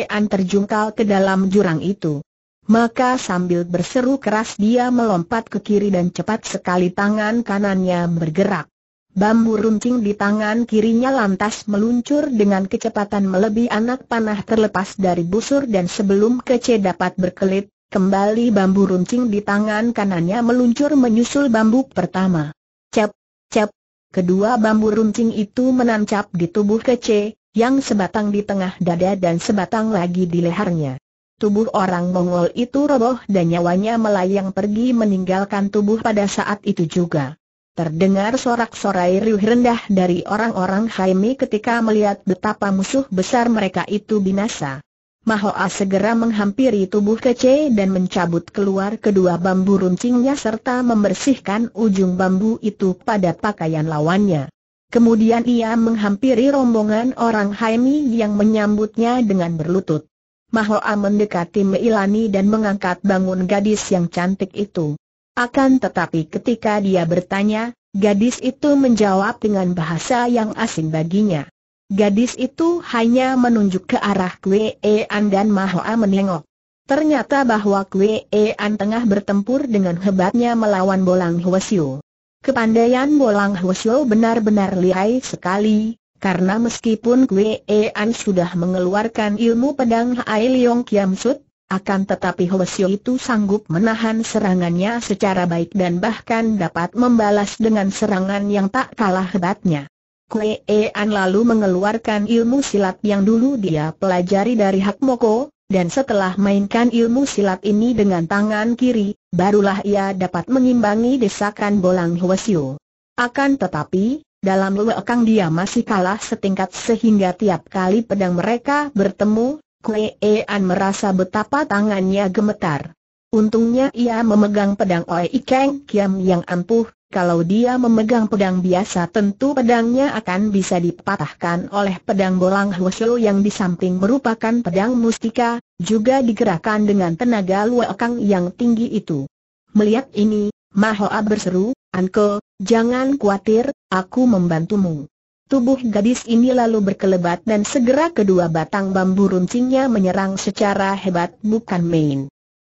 An terjungkal ke dalam jurang itu. Maka sambil berseru keras dia melompat ke kiri dan cepat sekali tangan kanannya bergerak. Bambu runcing di tangan kirinya lantas meluncur dengan kecepatan melebihi anak panah terlepas dari busur dan sebelum kece dapat berkelit, kembali bambu runcing di tangan kanannya meluncur menyusul bambu pertama. Cep, cep, kedua bambu runcing itu menancap di tubuh kece, yang sebatang di tengah dada dan sebatang lagi di lehernya. Tubuh orang Mongol itu roboh dan nyawanya melayang pergi meninggalkan tubuh pada saat itu juga. Terdengar sorak-sorai riuh rendah dari orang-orang Haimi ketika melihat betapa musuh besar mereka itu binasa. Mahoa segera menghampiri tubuh kece dan mencabut keluar kedua bambu runcingnya serta membersihkan ujung bambu itu pada pakaian lawannya. Kemudian ia menghampiri rombongan orang Haimi yang menyambutnya dengan berlutut. Mahoa mendekati Meilani dan mengangkat bangun gadis yang cantik itu. Akan tetapi ketika dia bertanya, gadis itu menjawab dengan bahasa yang asing baginya. Gadis itu hanya menunjuk ke arah Kwe An dan Mahoa menengok. Ternyata bahwa Kwe An tengah bertempur dengan hebatnya melawan Bolang Hwasyo. Kepandaian Bolang Hwasyo benar-benar lihai sekali, karena meskipun Kwe An sudah mengeluarkan ilmu pedang Hai Leong Kiam Sut, akan tetapi Hwasyo itu sanggup menahan serangannya secara baik dan bahkan dapat membalas dengan serangan yang tak kalah hebatnya. Kue An lalu mengeluarkan ilmu silat yang dulu dia pelajari dari Hak Moko, dan setelah mainkan ilmu silat ini dengan tangan kiri, barulah ia dapat mengimbangi desakan bolang Hwasyo. Akan tetapi, dalam luekang dia masih kalah setingkat sehingga tiap kali pedang mereka bertemu, Kue An merasa betapa tangannya gemetar. Untungnya ia memegang pedang Oi Ikeng Kiam yang ampuh, kalau dia memegang pedang biasa tentu pedangnya akan bisa dipatahkan oleh pedang bolang Huosho yang di samping merupakan pedang mustika, juga digerakkan dengan tenaga luakang yang tinggi itu. Melihat ini, Mahoa berseru, Anko, jangan khawatir, aku membantumu. Tubuh gadis ini lalu berkelebat dan segera kedua batang bambu runcingnya menyerang secara hebat bukan main.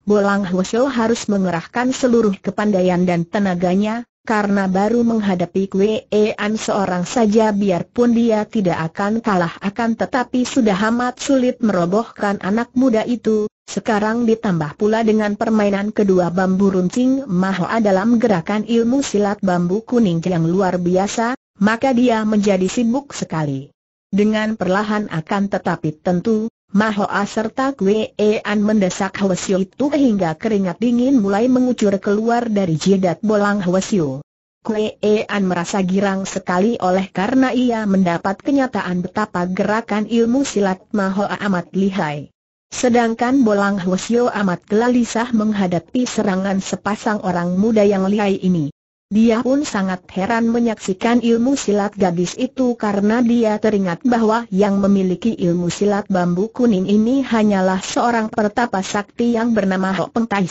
Bolang Hwasyo harus mengerahkan seluruh kepandaian dan tenaganya, karena baru menghadapi Kwean seorang saja biarpun dia tidak akan kalah akan tetapi sudah amat sulit merobohkan anak muda itu, sekarang ditambah pula dengan permainan kedua bambu runcing Mahoa dalam gerakan ilmu silat bambu kuning yang luar biasa, maka dia menjadi sibuk sekali. Dengan perlahan akan tetapi tentu, Mahoa serta Kue mendesak Hwasyu itu hingga keringat dingin mulai mengucur keluar dari jidat bolang Hwasyu. Kue merasa girang sekali oleh karena ia mendapat kenyataan betapa gerakan ilmu silat Mahoa amat lihai. Sedangkan bolang Hwasyu amat gelisah menghadapi serangan sepasang orang muda yang lihai ini. Dia pun sangat heran menyaksikan ilmu silat gadis itu karena dia teringat bahwa yang memiliki ilmu silat bambu kuning ini hanyalah seorang pertapa sakti yang bernama Hok Peng Tai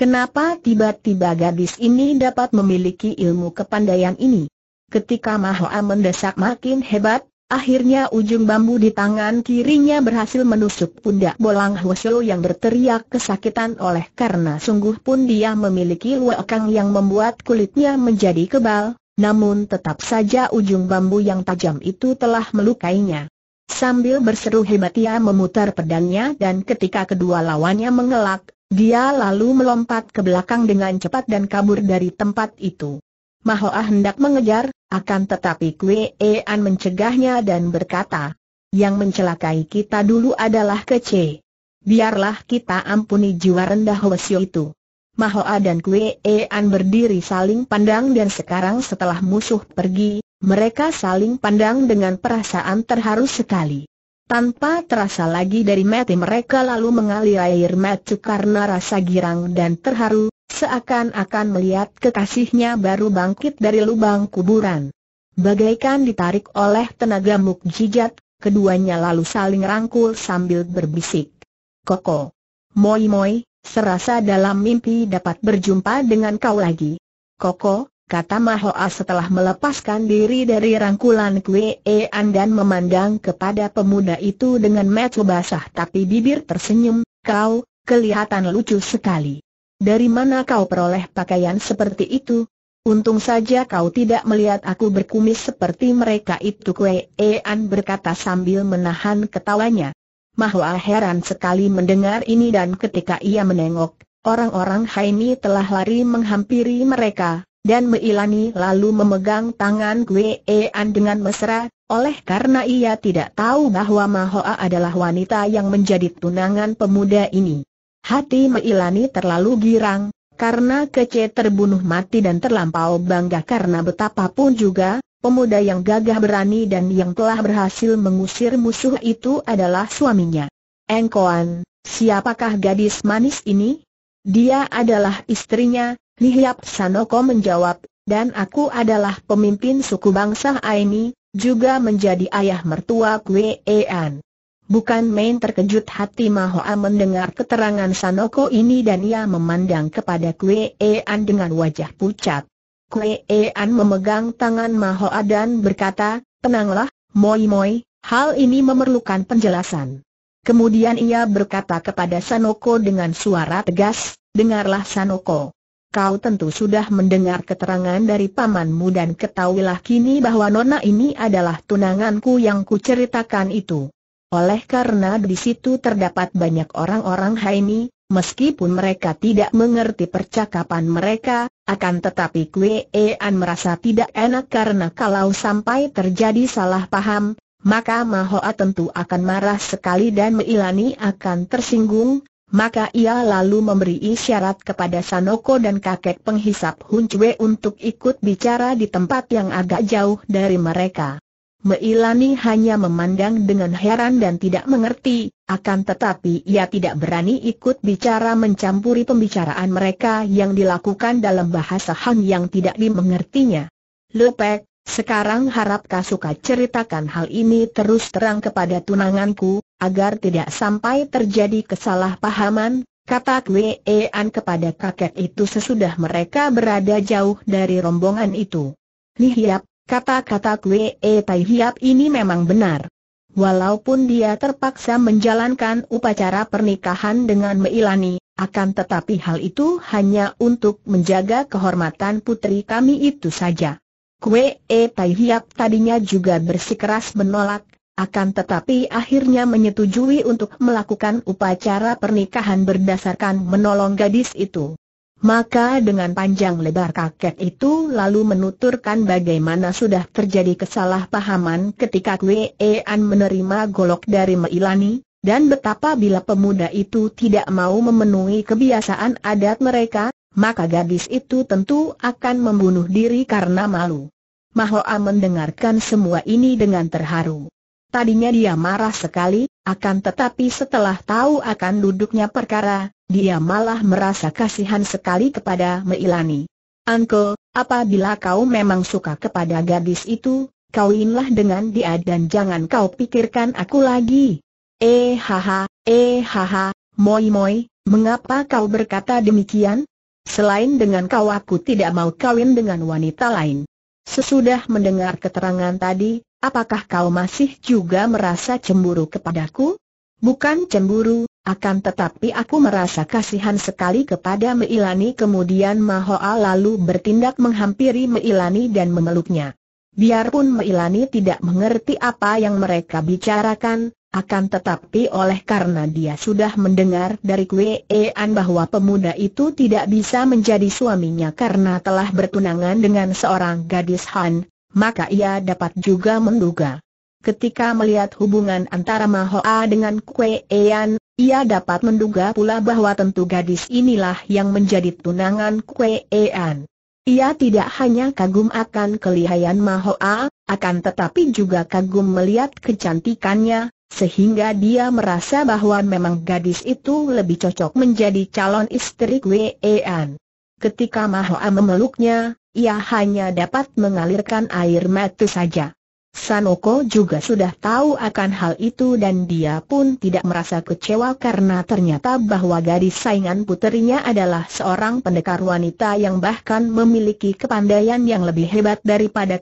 Kenapa tiba-tiba gadis ini dapat memiliki ilmu kepandaian ini? Ketika Mahoa mendesak makin hebat, Akhirnya ujung bambu di tangan kirinya berhasil menusuk pundak bolang Hwasyo yang berteriak kesakitan oleh karena sungguh pun dia memiliki luakang yang membuat kulitnya menjadi kebal, namun tetap saja ujung bambu yang tajam itu telah melukainya. Sambil berseru hebat ia memutar pedangnya dan ketika kedua lawannya mengelak, dia lalu melompat ke belakang dengan cepat dan kabur dari tempat itu. Mahoa hendak mengejar, akan tetapi Kue an mencegahnya dan berkata, yang mencelakai kita dulu adalah kece. Biarlah kita ampuni jiwa rendah Hwasyo itu. Mahoa dan Kue an berdiri saling pandang dan sekarang setelah musuh pergi, mereka saling pandang dengan perasaan terharu sekali. Tanpa terasa lagi dari mati mereka lalu mengalir air mata karena rasa girang dan terharu, Seakan-akan melihat kekasihnya baru bangkit dari lubang kuburan. Bagaikan ditarik oleh tenaga mukjizat, keduanya lalu saling rangkul sambil berbisik. Koko. Moi moi, serasa dalam mimpi dapat berjumpa dengan kau lagi. Koko, kata Mahoa setelah melepaskan diri dari rangkulan Kwean e dan memandang kepada pemuda itu dengan mata basah tapi bibir tersenyum, kau, kelihatan lucu sekali. Dari mana kau peroleh pakaian seperti itu? Untung saja kau tidak melihat aku berkumis seperti mereka itu Kue An berkata sambil menahan ketawanya. Mahua heran sekali mendengar ini dan ketika ia menengok, orang-orang Haini telah lari menghampiri mereka, dan Meilani lalu memegang tangan Kue An dengan mesra, oleh karena ia tidak tahu bahwa Mahua adalah wanita yang menjadi tunangan pemuda ini. Hati Meilani terlalu girang, karena kece terbunuh mati dan terlampau bangga karena betapapun juga, pemuda yang gagah berani dan yang telah berhasil mengusir musuh itu adalah suaminya. Engkoan, siapakah gadis manis ini? Dia adalah istrinya, Lihiap Sanoko menjawab, dan aku adalah pemimpin suku bangsa Aini, juga menjadi ayah mertua An. Bukan main terkejut hati Mahoa mendengar keterangan Sanoko ini dan ia memandang kepada Kue Ean dengan wajah pucat. Kue Ean memegang tangan Mahoa dan berkata, tenanglah, Moi Moi, hal ini memerlukan penjelasan. Kemudian ia berkata kepada Sanoko dengan suara tegas, dengarlah Sanoko. Kau tentu sudah mendengar keterangan dari pamanmu dan ketahuilah kini bahwa nona ini adalah tunanganku yang kuceritakan itu. Oleh karena di situ terdapat banyak orang-orang Haini, meskipun mereka tidak mengerti percakapan mereka, akan tetapi Kue An merasa tidak enak karena kalau sampai terjadi salah paham, maka Mahoa tentu akan marah sekali dan Meilani akan tersinggung, maka ia lalu memberi isyarat kepada Sanoko dan kakek penghisap Hun untuk ikut bicara di tempat yang agak jauh dari mereka. Meilani hanya memandang dengan heran dan tidak mengerti, akan tetapi ia tidak berani ikut bicara mencampuri pembicaraan mereka yang dilakukan dalam bahasa Han yang tidak dimengertinya. Lepek, sekarang harap Kasuka ceritakan hal ini terus terang kepada tunanganku, agar tidak sampai terjadi kesalahpahaman, kata Kwean kepada kakek itu sesudah mereka berada jauh dari rombongan itu. Lihiap, Kata-kata Kwe E Tai Hiap ini memang benar. Walaupun dia terpaksa menjalankan upacara pernikahan dengan Meilani, akan tetapi hal itu hanya untuk menjaga kehormatan putri kami itu saja. Kwe E Tai Hiap tadinya juga bersikeras menolak, akan tetapi akhirnya menyetujui untuk melakukan upacara pernikahan berdasarkan menolong gadis itu. Maka dengan panjang lebar kakek itu lalu menuturkan bagaimana sudah terjadi kesalahpahaman ketika Kwe An menerima golok dari Meilani, dan betapa bila pemuda itu tidak mau memenuhi kebiasaan adat mereka, maka gadis itu tentu akan membunuh diri karena malu. Mahoa mendengarkan semua ini dengan terharu. Tadinya dia marah sekali, akan tetapi setelah tahu akan duduknya perkara, dia malah merasa kasihan sekali kepada Meilani. Uncle, apabila kau memang suka kepada gadis itu, kawinlah dengan dia dan jangan kau pikirkan aku lagi. Eh haha, eh haha, moi moi, mengapa kau berkata demikian? Selain dengan kau aku tidak mau kawin dengan wanita lain. Sesudah mendengar keterangan tadi, apakah kau masih juga merasa cemburu kepadaku? Bukan cemburu, akan tetapi aku merasa kasihan sekali kepada Meilani kemudian Mahoa lalu bertindak menghampiri Meilani dan memeluknya. Biarpun Meilani tidak mengerti apa yang mereka bicarakan, akan tetapi oleh karena dia sudah mendengar dari Kweean bahwa pemuda itu tidak bisa menjadi suaminya karena telah bertunangan dengan seorang gadis Han, maka ia dapat juga menduga. Ketika melihat hubungan antara Mahoa dengan Kue Ean, ia dapat menduga pula bahwa tentu gadis inilah yang menjadi tunangan Ean. Ia tidak hanya kagum akan kelihayan Mahoa, akan tetapi juga kagum melihat kecantikannya, sehingga dia merasa bahwa memang gadis itu lebih cocok menjadi calon istri Ean. Ketika Mahoa memeluknya, ia hanya dapat mengalirkan air mata saja. Sanoko juga sudah tahu akan hal itu dan dia pun tidak merasa kecewa karena ternyata bahwa gadis saingan puterinya adalah seorang pendekar wanita yang bahkan memiliki kepandaian yang lebih hebat daripada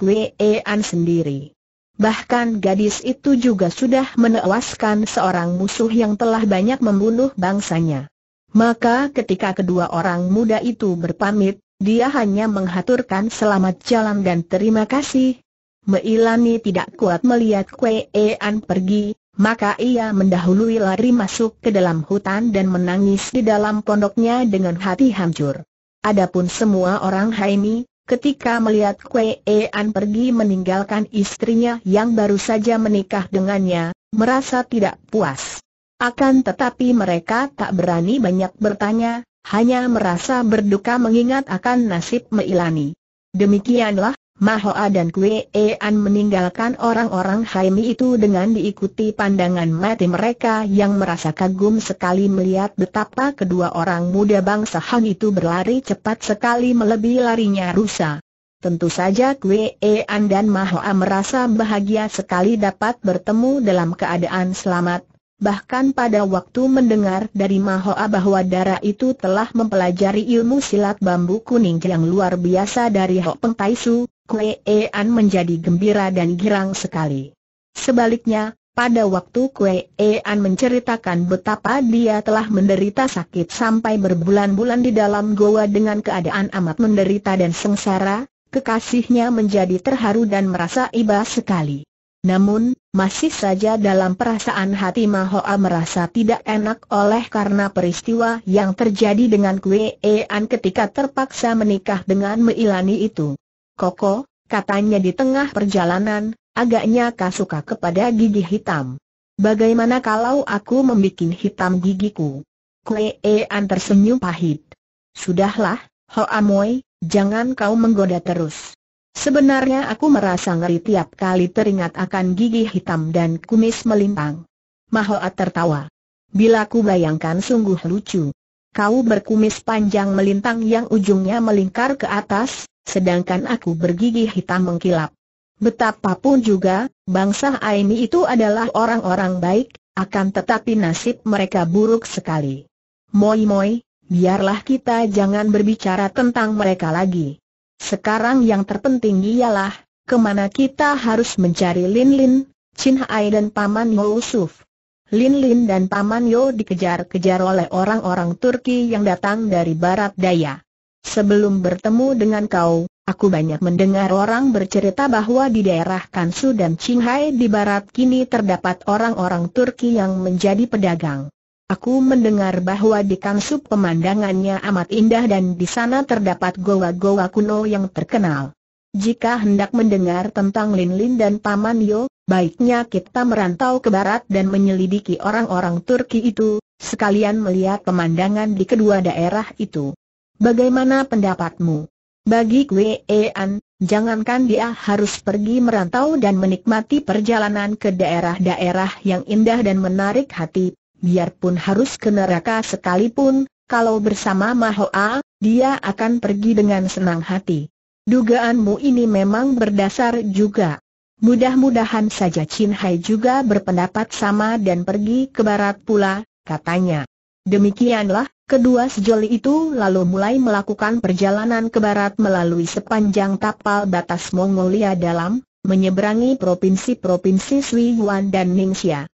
An sendiri. Bahkan gadis itu juga sudah menewaskan seorang musuh yang telah banyak membunuh bangsanya. Maka ketika kedua orang muda itu berpamit, dia hanya menghaturkan selamat jalan dan terima kasih, Meilani tidak kuat melihat Kue An pergi, maka ia mendahului lari masuk ke dalam hutan dan menangis di dalam pondoknya dengan hati hancur. Adapun semua orang Haimi, ketika melihat Kue An pergi meninggalkan istrinya yang baru saja menikah dengannya, merasa tidak puas. Akan tetapi mereka tak berani banyak bertanya, hanya merasa berduka mengingat akan nasib Meilani. Demikianlah Mahoa dan Kue An meninggalkan orang-orang Haimi itu dengan diikuti pandangan mati mereka yang merasa kagum sekali melihat betapa kedua orang muda bangsa Han itu berlari cepat sekali melebihi larinya rusa. Tentu saja Kue An dan Mahoa merasa bahagia sekali dapat bertemu dalam keadaan selamat. Bahkan pada waktu mendengar dari Mahoa bahwa darah itu telah mempelajari ilmu silat bambu kuning yang luar biasa dari Hok Peng Taisu, Kue-an menjadi gembira dan girang sekali. Sebaliknya, pada waktu Kue-an menceritakan betapa dia telah menderita sakit sampai berbulan-bulan di dalam goa dengan keadaan amat menderita dan sengsara, kekasihnya menjadi terharu dan merasa iba sekali. Namun, masih saja dalam perasaan hati Mahoa merasa tidak enak oleh karena peristiwa yang terjadi dengan Kue An ketika terpaksa menikah dengan Meilani itu. Koko, katanya di tengah perjalanan, agaknya kau suka kepada gigi hitam. Bagaimana kalau aku membuat hitam gigiku? Kuean tersenyum pahit. Sudahlah, Hoamoy, jangan kau menggoda terus. Sebenarnya aku merasa ngeri tiap kali teringat akan gigi hitam dan kumis melintang. Mahoa tertawa. Bila ku bayangkan sungguh lucu. Kau berkumis panjang melintang yang ujungnya melingkar ke atas, sedangkan aku bergigi hitam mengkilap. Betapapun juga, bangsa Aini itu adalah orang-orang baik, akan tetapi nasib mereka buruk sekali. Moi-moi, biarlah kita jangan berbicara tentang mereka lagi. Sekarang yang terpenting ialah, kemana kita harus mencari Lin Lin, Chin Hai dan Paman Yusuf. Lin Lin dan Paman Yo dikejar-kejar oleh orang-orang Turki yang datang dari barat daya. Sebelum bertemu dengan kau, aku banyak mendengar orang bercerita bahwa di daerah Kansu dan Qinghai di barat kini terdapat orang-orang Turki yang menjadi pedagang. Aku mendengar bahwa di Kansu pemandangannya amat indah dan di sana terdapat goa-goa kuno yang terkenal. Jika hendak mendengar tentang Lin Lin dan Paman Yo, baiknya kita merantau ke barat dan menyelidiki orang-orang Turki itu, sekalian melihat pemandangan di kedua daerah itu. Bagaimana pendapatmu? Bagi Kwean, jangankan dia harus pergi merantau dan menikmati perjalanan ke daerah-daerah yang indah dan menarik hati, biarpun harus ke neraka sekalipun, kalau bersama Mahoa, dia akan pergi dengan senang hati. Dugaanmu ini memang berdasar juga. Mudah-mudahan saja Chin Hai juga berpendapat sama dan pergi ke barat pula, katanya. Demikianlah, Kedua sejoli itu lalu mulai melakukan perjalanan ke barat melalui sepanjang tapal batas Mongolia dalam, menyeberangi provinsi-provinsi Sichuan dan Ningxia.